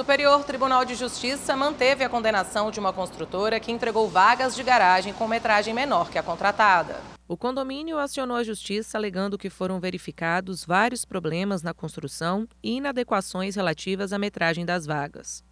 Superior Tribunal de Justiça manteve a condenação de uma construtora que entregou vagas de garagem com metragem menor que a contratada. O condomínio acionou a justiça alegando que foram verificados vários problemas na construção e inadequações relativas à metragem das vagas.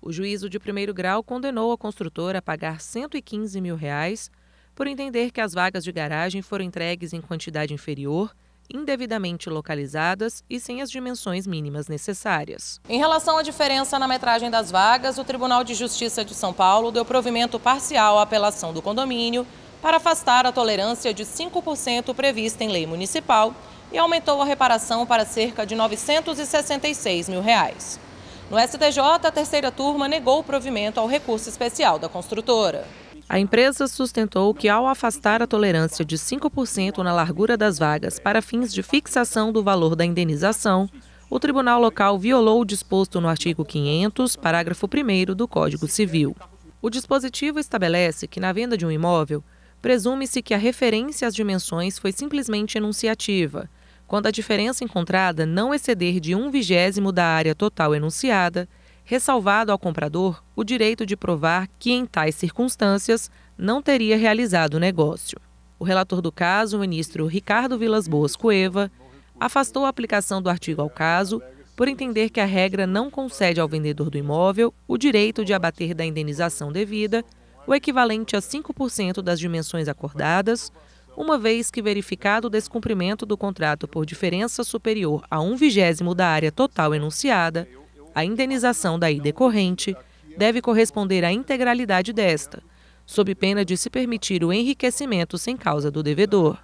O juízo de primeiro grau condenou a construtora a pagar R$ 115 mil reais por entender que as vagas de garagem foram entregues em quantidade inferior indevidamente localizadas e sem as dimensões mínimas necessárias. Em relação à diferença na metragem das vagas, o Tribunal de Justiça de São Paulo deu provimento parcial à apelação do condomínio para afastar a tolerância de 5% prevista em lei municipal e aumentou a reparação para cerca de 966 mil reais. No STJ, a terceira turma negou o provimento ao recurso especial da construtora. A empresa sustentou que, ao afastar a tolerância de 5% na largura das vagas para fins de fixação do valor da indenização, o tribunal local violou o disposto no artigo 500, parágrafo 1 do Código Civil. O dispositivo estabelece que, na venda de um imóvel, presume-se que a referência às dimensões foi simplesmente enunciativa, quando a diferença encontrada não exceder de um vigésimo da área total enunciada ressalvado ao comprador o direito de provar que, em tais circunstâncias, não teria realizado o negócio. O relator do caso, o ministro Ricardo Vilas Boas Cueva, afastou a aplicação do artigo ao caso por entender que a regra não concede ao vendedor do imóvel o direito de abater da indenização devida o equivalente a 5% das dimensões acordadas, uma vez que verificado o descumprimento do contrato por diferença superior a um vigésimo da área total enunciada, a indenização daí decorrente deve corresponder à integralidade desta, sob pena de se permitir o enriquecimento sem causa do devedor.